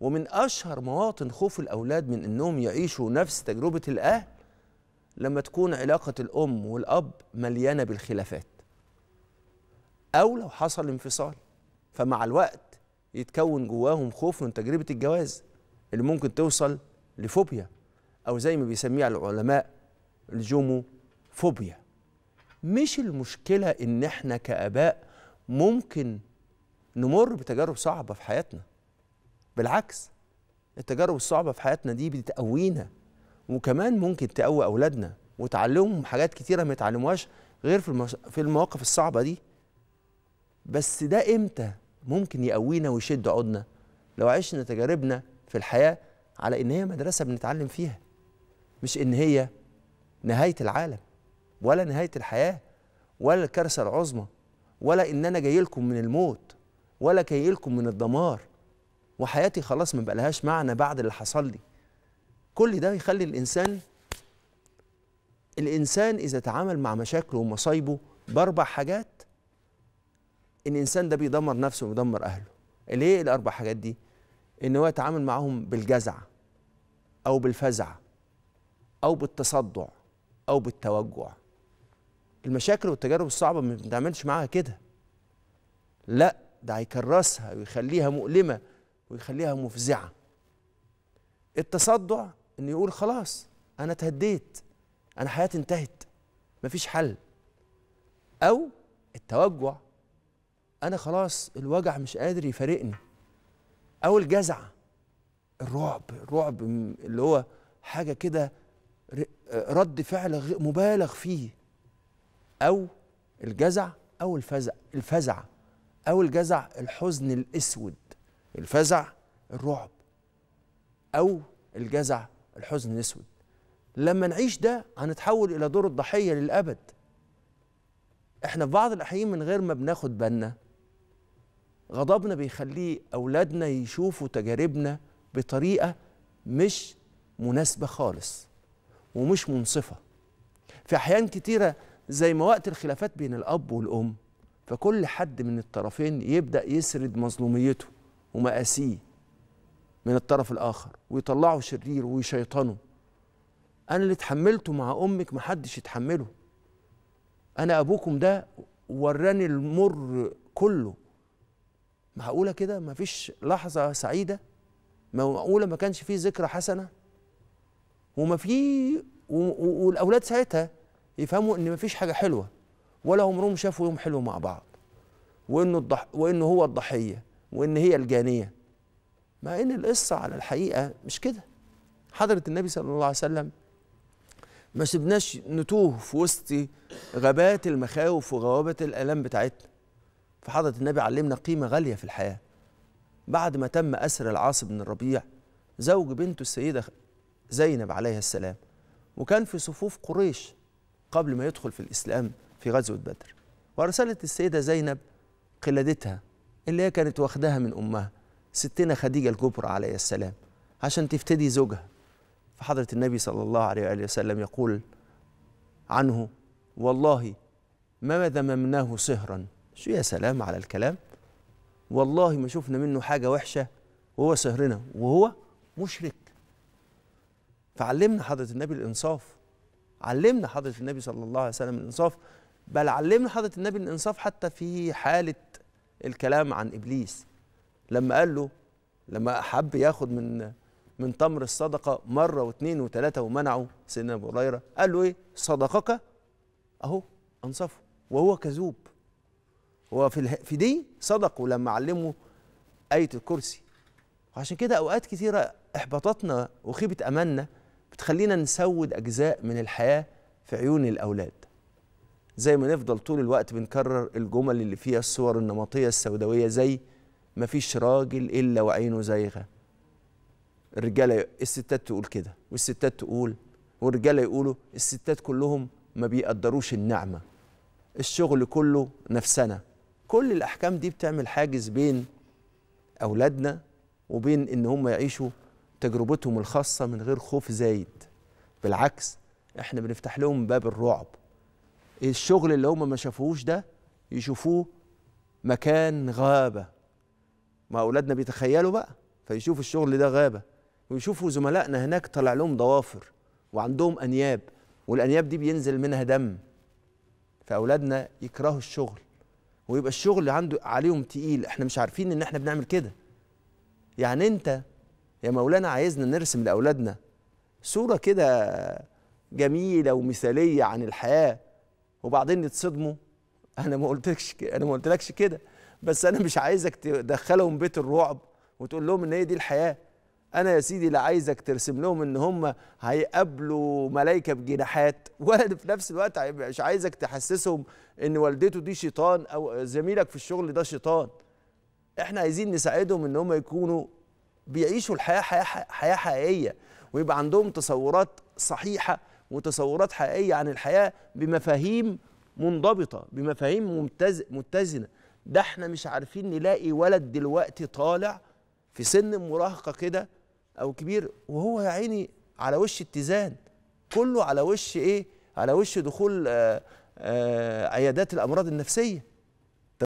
ومن أشهر مواطن خوف الأولاد من أنهم يعيشوا نفس تجربة الأهل لما تكون علاقة الأم والأب مليانة بالخلافات أو لو حصل انفصال فمع الوقت يتكون جواهم خوف من تجربة الجواز اللي ممكن توصل لفوبيا أو زي ما بيسميها العلماء الجومو فوبيا مش المشكلة إن إحنا كآباء ممكن نمر بتجارب صعبة في حياتنا بالعكس التجارب الصعبة في حياتنا دي بتقوينا وكمان ممكن تقوي أولادنا وتعلمهم حاجات كتيرة ما يتعلموهاش غير في, المش... في المواقف الصعبة دي بس ده إمتى ممكن يقوينا ويشد عودنا لو عشنا تجاربنا في الحياة على إن هي مدرسة بنتعلم فيها مش إن هي نهاية العالم ولا نهاية الحياة ولا الكارثة العظمى ولا إن أنا جاي لكم من الموت ولا جاي لكم من الدمار وحياتي خلاص ما بقالهاش معنى بعد اللي حصل لي كل ده يخلي الانسان الانسان اذا تعامل مع مشاكله ومصايبه باربع حاجات الانسان ده بيدمر نفسه ويدمر اهله ليه الاربع حاجات دي ان هو يتعامل معاهم بالجزع او بالفزع او بالتصدع او بالتوجع المشاكل والتجارب الصعبه ما بنتعاملش معاها كده لا ده هيكرسها ويخليها مؤلمه ويخليها مفزعة التصدع انه يقول خلاص انا اتهديت انا حياتي انتهت مفيش حل او التوجع انا خلاص الوجع مش قادر يفارقني او الجزع الرعب الرعب اللي هو حاجه كده رد فعل مبالغ فيه او الجزع او الفزع الفزع او الجزع الحزن الاسود الفزع الرعب أو الجزع الحزن الأسود لما نعيش ده هنتحول إلى دور الضحية للأبد احنا في بعض الأحيان من غير ما بناخد بالنا غضبنا بيخليه أولادنا يشوفوا تجاربنا بطريقة مش مناسبة خالص ومش منصفة في أحيان كتيرة زي ما وقت الخلافات بين الأب والأم فكل حد من الطرفين يبدأ يسرد مظلوميته ومقاسيه من الطرف الآخر ويطلعوا شرير ويشيطنوا أنا اللي اتحملته مع أمك محدش يتحمله أنا أبوكم ده وراني المر كله معقولة كده مفيش لحظة سعيدة معقولة ما كانش فيه ذكرى حسنة وما في والأولاد ساعتها يفهموا إن مفيش حاجة حلوة ولا عمرهم شافوا يوم حلو مع بعض وإنه الضح وإنه هو الضحية وان هي الجانيه مع ان القصه على الحقيقه مش كده حضره النبي صلى الله عليه وسلم ما سبناش نتوه في وسط غابات المخاوف وغوابات الالام بتاعتنا فحضره النبي علمنا قيمه غاليه في الحياه بعد ما تم اسر العاص بن الربيع زوج بنته السيده زينب عليها السلام وكان في صفوف قريش قبل ما يدخل في الاسلام في غزوه بدر وارسلت السيده زينب قلادتها اللي هي كانت واخداها من امها ستنا خديجه الكبرى عليه السلام عشان تفتدي زوجها فحضره النبي صلى الله عليه واله وسلم يقول عنه والله ما ذممناه صهرا شو يا سلام على الكلام والله ما شفنا منه حاجه وحشه وهو صهرنا وهو مشرك فعلمنا حضره النبي الانصاف علمنا حضره النبي صلى الله عليه وسلم الانصاف بل علمنا حضره النبي الانصاف حتى في حاله الكلام عن ابليس لما قال له لما حب ياخد من من تمر الصدقه مره واثنين وثلاثه ومنعه سيدنا ابو هريره قال له ايه صدقك اهو انصفه وهو كذوب هو في في دي صدقوا لما علمه ايه الكرسي وعشان كده اوقات كثيره احباطاتنا وخيبه أماننا بتخلينا نسود اجزاء من الحياه في عيون الاولاد زي ما نفضل طول الوقت بنكرر الجمل اللي فيها الصور النمطية السوداوية زي ما فيش راجل إلا وعينه زيغة الرجالة الستات تقول كده والستات تقول والرجالة يقولوا الستات كلهم ما بيقدروش النعمة الشغل كله نفسنا كل الأحكام دي بتعمل حاجز بين أولادنا وبين إن هم يعيشوا تجربتهم الخاصة من غير خوف زايد بالعكس احنا بنفتح لهم باب الرعب الشغل اللي هم ما شافوهوش ده يشوفوه مكان غابه ما اولادنا بيتخيلوا بقى فيشوفوا الشغل ده غابه ويشوفوا زملائنا هناك طلع لهم ضوافر وعندهم انياب والانياب دي بينزل منها دم فاولادنا يكرهوا الشغل ويبقى الشغل عنده عليهم تقيل احنا مش عارفين ان احنا بنعمل كده يعني انت يا مولانا عايزنا نرسم لاولادنا صوره كده جميله ومثاليه عن الحياه وبعدين يتصدموا انا ما قلتلكش انا ما قلتلكش كده بس انا مش عايزك تدخلهم بيت الرعب وتقول لهم ان هي دي الحياه انا يا سيدي لا عايزك ترسم لهم ان هم هيقابلوا ملائكه بجناحات ولا في نفس الوقت مش عايزك تحسسهم ان والدته دي شيطان او زميلك في الشغل ده شيطان احنا عايزين نساعدهم ان هم يكونوا بيعيشوا الحياه حياه حياه حقيقيه ويبقى عندهم تصورات صحيحه وتصورات حقيقيه عن الحياه بمفاهيم منضبطه بمفاهيم متزنه ده احنا مش عارفين نلاقي ولد دلوقتي طالع في سن المراهقه كده او كبير وهو يا عيني على وش اتزان كله على وش ايه على وش دخول آآ آه، آآ آه، عيادات الامراض النفسيه